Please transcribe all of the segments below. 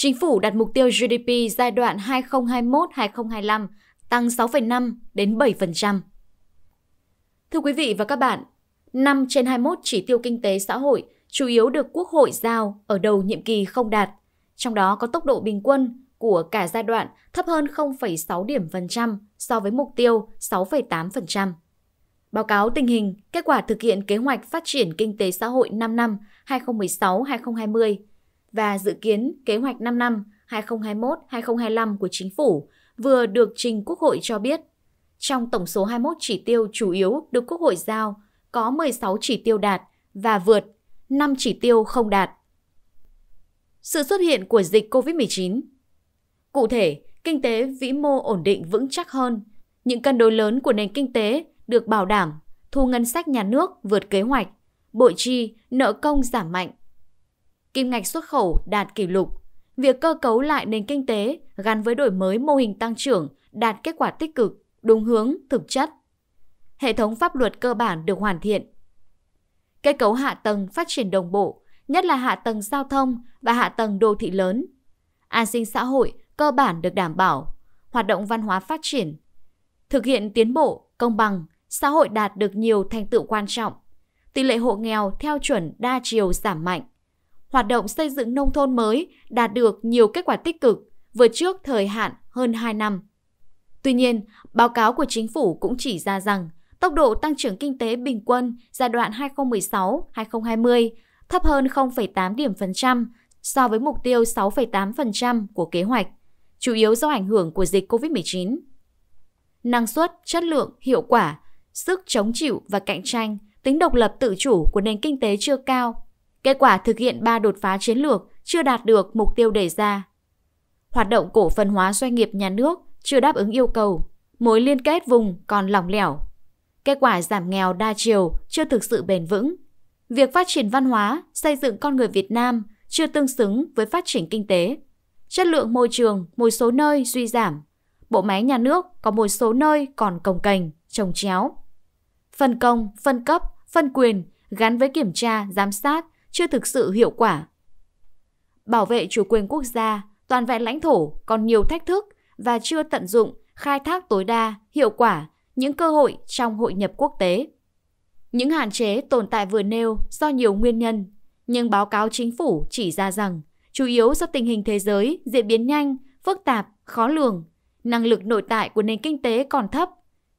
Chính phủ đặt mục tiêu GDP giai đoạn 2021-2025 tăng 6,5 đến 7%. Thưa quý vị và các bạn, 5 trên 21 chỉ tiêu kinh tế xã hội chủ yếu được Quốc hội giao ở đầu nhiệm kỳ không đạt, trong đó có tốc độ bình quân của cả giai đoạn thấp hơn 0,6 điểm phần trăm so với mục tiêu 6,8%. Báo cáo tình hình, kết quả thực hiện kế hoạch phát triển kinh tế xã hội 5 năm 2016-2020 và dự kiến kế hoạch 5 năm 2021-2025 của chính phủ vừa được trình Quốc hội cho biết. Trong tổng số 21 chỉ tiêu chủ yếu được Quốc hội giao, có 16 chỉ tiêu đạt và vượt, 5 chỉ tiêu không đạt. Sự xuất hiện của dịch COVID-19 Cụ thể, kinh tế vĩ mô ổn định vững chắc hơn, những cân đối lớn của nền kinh tế được bảo đảm, thu ngân sách nhà nước vượt kế hoạch, bội chi, nợ công giảm mạnh, Kim ngạch xuất khẩu đạt kỷ lục. Việc cơ cấu lại nền kinh tế gắn với đổi mới mô hình tăng trưởng đạt kết quả tích cực, đúng hướng, thực chất. Hệ thống pháp luật cơ bản được hoàn thiện. Kết cấu hạ tầng phát triển đồng bộ, nhất là hạ tầng giao thông và hạ tầng đô thị lớn. An sinh xã hội cơ bản được đảm bảo, hoạt động văn hóa phát triển. Thực hiện tiến bộ, công bằng, xã hội đạt được nhiều thành tựu quan trọng. Tỷ lệ hộ nghèo theo chuẩn đa chiều giảm mạnh hoạt động xây dựng nông thôn mới đạt được nhiều kết quả tích cực, vượt trước thời hạn hơn 2 năm. Tuy nhiên, báo cáo của chính phủ cũng chỉ ra rằng tốc độ tăng trưởng kinh tế bình quân giai đoạn 2016-2020 thấp hơn 0,8 điểm phần trăm so với mục tiêu 6,8% của kế hoạch, chủ yếu do ảnh hưởng của dịch COVID-19. Năng suất, chất lượng, hiệu quả, sức chống chịu và cạnh tranh, tính độc lập tự chủ của nền kinh tế chưa cao Kết quả thực hiện 3 đột phá chiến lược chưa đạt được mục tiêu đề ra. Hoạt động cổ phần hóa doanh nghiệp nhà nước chưa đáp ứng yêu cầu, mối liên kết vùng còn lỏng lẻo. Kết quả giảm nghèo đa chiều chưa thực sự bền vững. Việc phát triển văn hóa, xây dựng con người Việt Nam chưa tương xứng với phát triển kinh tế. Chất lượng môi trường một số nơi suy giảm. Bộ máy nhà nước có một số nơi còn cồng cành, trồng chéo. Phân công, phân cấp, phân quyền gắn với kiểm tra, giám sát – chưa thực sự hiệu quả. Bảo vệ chủ quyền quốc gia, toàn vẹn lãnh thổ còn nhiều thách thức và chưa tận dụng, khai thác tối đa, hiệu quả những cơ hội trong hội nhập quốc tế. Những hạn chế tồn tại vừa nêu do nhiều nguyên nhân, nhưng báo cáo chính phủ chỉ ra rằng chủ yếu do tình hình thế giới diễn biến nhanh, phức tạp, khó lường, năng lực nội tại của nền kinh tế còn thấp,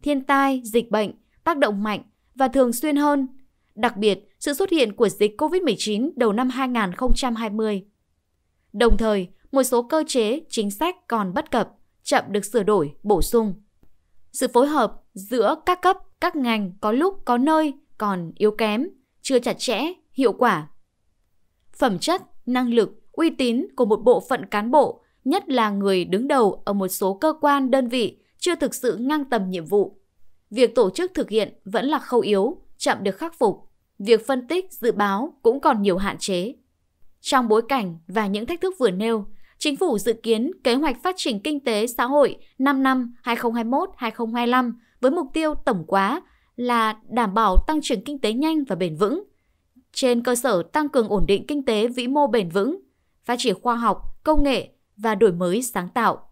thiên tai, dịch bệnh tác động mạnh và thường xuyên hơn đặc biệt sự xuất hiện của dịch COVID-19 đầu năm 2020. Đồng thời, một số cơ chế, chính sách còn bất cập, chậm được sửa đổi, bổ sung. Sự phối hợp giữa các cấp, các ngành có lúc có nơi còn yếu kém, chưa chặt chẽ, hiệu quả. Phẩm chất, năng lực, uy tín của một bộ phận cán bộ, nhất là người đứng đầu ở một số cơ quan đơn vị chưa thực sự ngang tầm nhiệm vụ. Việc tổ chức thực hiện vẫn là khâu yếu, chậm được khắc phục việc phân tích, dự báo cũng còn nhiều hạn chế. Trong bối cảnh và những thách thức vừa nêu, Chính phủ dự kiến kế hoạch phát triển kinh tế xã hội 5 năm 2021-2025 với mục tiêu tổng quá là đảm bảo tăng trưởng kinh tế nhanh và bền vững. Trên cơ sở tăng cường ổn định kinh tế vĩ mô bền vững, phát triển khoa học, công nghệ và đổi mới sáng tạo.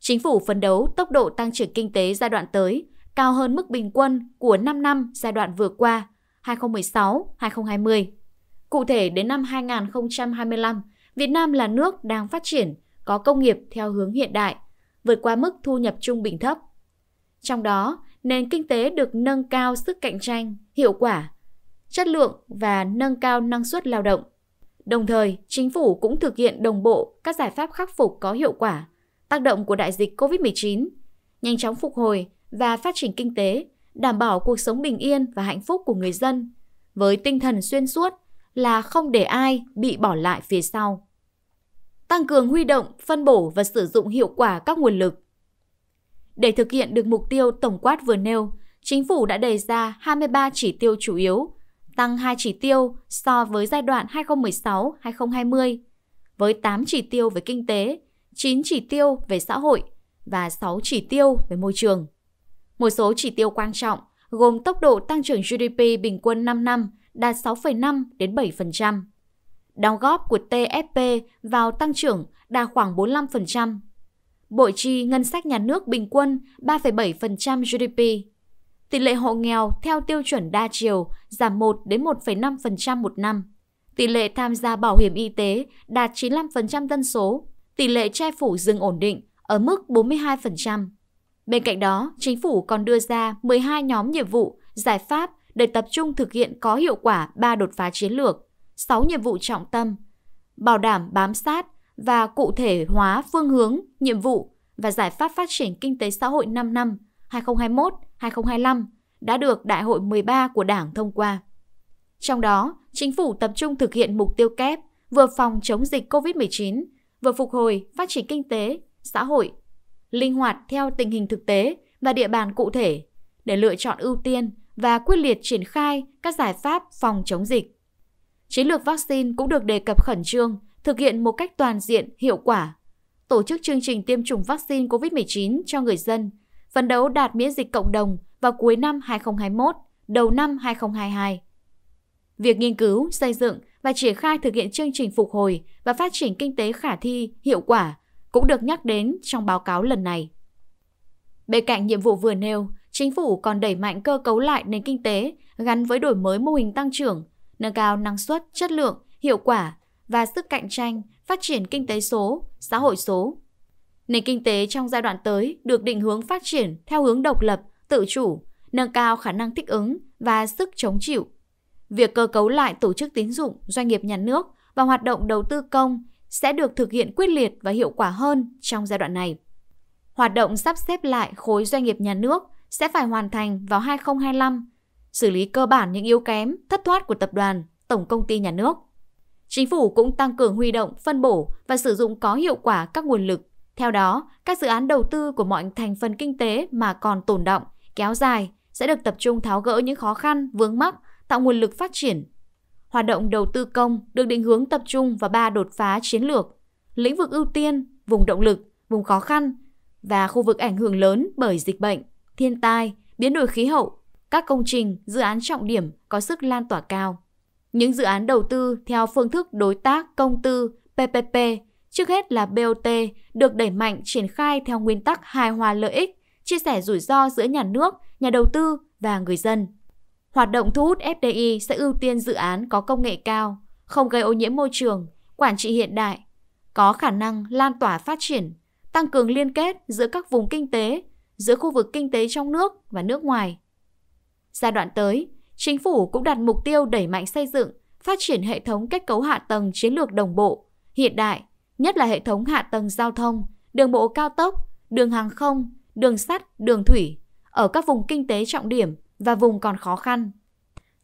Chính phủ phấn đấu tốc độ tăng trưởng kinh tế giai đoạn tới cao hơn mức bình quân của 5 năm giai đoạn vừa qua – 2016-2020. Cụ thể, đến năm 2025, Việt Nam là nước đang phát triển, có công nghiệp theo hướng hiện đại, vượt qua mức thu nhập trung bình thấp. Trong đó, nền kinh tế được nâng cao sức cạnh tranh, hiệu quả, chất lượng và nâng cao năng suất lao động. Đồng thời, chính phủ cũng thực hiện đồng bộ các giải pháp khắc phục có hiệu quả tác động của đại dịch COVID-19, nhanh chóng phục hồi và phát triển kinh tế, đảm bảo cuộc sống bình yên và hạnh phúc của người dân, với tinh thần xuyên suốt là không để ai bị bỏ lại phía sau. Tăng cường huy động, phân bổ và sử dụng hiệu quả các nguồn lực. Để thực hiện được mục tiêu tổng quát vừa nêu, chính phủ đã đề ra 23 chỉ tiêu chủ yếu, tăng 2 chỉ tiêu so với giai đoạn 2016-2020, với 8 chỉ tiêu về kinh tế, 9 chỉ tiêu về xã hội và 6 chỉ tiêu về môi trường. Một số chỉ tiêu quan trọng gồm tốc độ tăng trưởng GDP bình quân 5 năm đạt 6,5 đến 7%. Đóng góp của TFP vào tăng trưởng đạt khoảng 45%. Bộ chi ngân sách nhà nước bình quân 3,7% GDP. Tỷ lệ hộ nghèo theo tiêu chuẩn đa chiều giảm 1 đến 1,5% một năm. Tỷ lệ tham gia bảo hiểm y tế đạt 95% dân số. Tỷ lệ che phủ rừng ổn định ở mức 42%. Bên cạnh đó, chính phủ còn đưa ra 12 nhóm nhiệm vụ, giải pháp để tập trung thực hiện có hiệu quả 3 đột phá chiến lược, 6 nhiệm vụ trọng tâm, bảo đảm bám sát và cụ thể hóa phương hướng, nhiệm vụ và giải pháp phát triển kinh tế xã hội 5 năm 2021-2025 đã được Đại hội 13 của Đảng thông qua. Trong đó, chính phủ tập trung thực hiện mục tiêu kép vừa phòng chống dịch COVID-19, vừa phục hồi, phát triển kinh tế, xã hội linh hoạt theo tình hình thực tế và địa bàn cụ thể để lựa chọn ưu tiên và quyết liệt triển khai các giải pháp phòng chống dịch. Chiến lược vaccine cũng được đề cập khẩn trương, thực hiện một cách toàn diện, hiệu quả. Tổ chức chương trình tiêm chủng vaccine COVID-19 cho người dân, phấn đấu đạt miễn dịch cộng đồng vào cuối năm 2021, đầu năm 2022. Việc nghiên cứu, xây dựng và triển khai thực hiện chương trình phục hồi và phát triển kinh tế khả thi, hiệu quả cũng được nhắc đến trong báo cáo lần này. Bên cạnh nhiệm vụ vừa nêu, chính phủ còn đẩy mạnh cơ cấu lại nền kinh tế gắn với đổi mới mô hình tăng trưởng, nâng cao năng suất, chất lượng, hiệu quả và sức cạnh tranh, phát triển kinh tế số, xã hội số. Nền kinh tế trong giai đoạn tới được định hướng phát triển theo hướng độc lập, tự chủ, nâng cao khả năng thích ứng và sức chống chịu. Việc cơ cấu lại tổ chức tín dụng, doanh nghiệp nhà nước và hoạt động đầu tư công sẽ được thực hiện quyết liệt và hiệu quả hơn trong giai đoạn này. Hoạt động sắp xếp lại khối doanh nghiệp nhà nước sẽ phải hoàn thành vào 2025, xử lý cơ bản những yếu kém, thất thoát của tập đoàn, tổng công ty nhà nước. Chính phủ cũng tăng cường huy động, phân bổ và sử dụng có hiệu quả các nguồn lực. Theo đó, các dự án đầu tư của mọi thành phần kinh tế mà còn tồn động, kéo dài sẽ được tập trung tháo gỡ những khó khăn, vướng mắc, tạo nguồn lực phát triển, Hoạt động đầu tư công được định hướng tập trung vào ba đột phá chiến lược, lĩnh vực ưu tiên, vùng động lực, vùng khó khăn và khu vực ảnh hưởng lớn bởi dịch bệnh, thiên tai, biến đổi khí hậu, các công trình, dự án trọng điểm có sức lan tỏa cao. Những dự án đầu tư theo phương thức đối tác công tư PPP, trước hết là BOT, được đẩy mạnh triển khai theo nguyên tắc hài hòa lợi ích, chia sẻ rủi ro giữa nhà nước, nhà đầu tư và người dân. Hoạt động thu hút FDI sẽ ưu tiên dự án có công nghệ cao, không gây ô nhiễm môi trường, quản trị hiện đại, có khả năng lan tỏa phát triển, tăng cường liên kết giữa các vùng kinh tế, giữa khu vực kinh tế trong nước và nước ngoài. Giai đoạn tới, chính phủ cũng đặt mục tiêu đẩy mạnh xây dựng, phát triển hệ thống kết cấu hạ tầng chiến lược đồng bộ, hiện đại, nhất là hệ thống hạ tầng giao thông, đường bộ cao tốc, đường hàng không, đường sắt, đường thủy ở các vùng kinh tế trọng điểm và vùng còn khó khăn.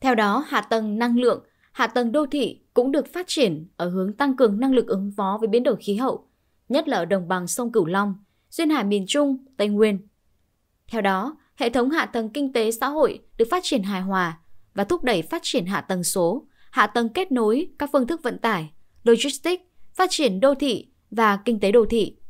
Theo đó, hạ tầng năng lượng, hạ tầng đô thị cũng được phát triển ở hướng tăng cường năng lực ứng phó với biến đổi khí hậu, nhất là ở đồng bằng sông Cửu Long, duyên hải miền Trung, Tây Nguyên. Theo đó, hệ thống hạ tầng kinh tế xã hội được phát triển hài hòa và thúc đẩy phát triển hạ tầng số, hạ tầng kết nối các phương thức vận tải, logistics, phát triển đô thị và kinh tế đô thị,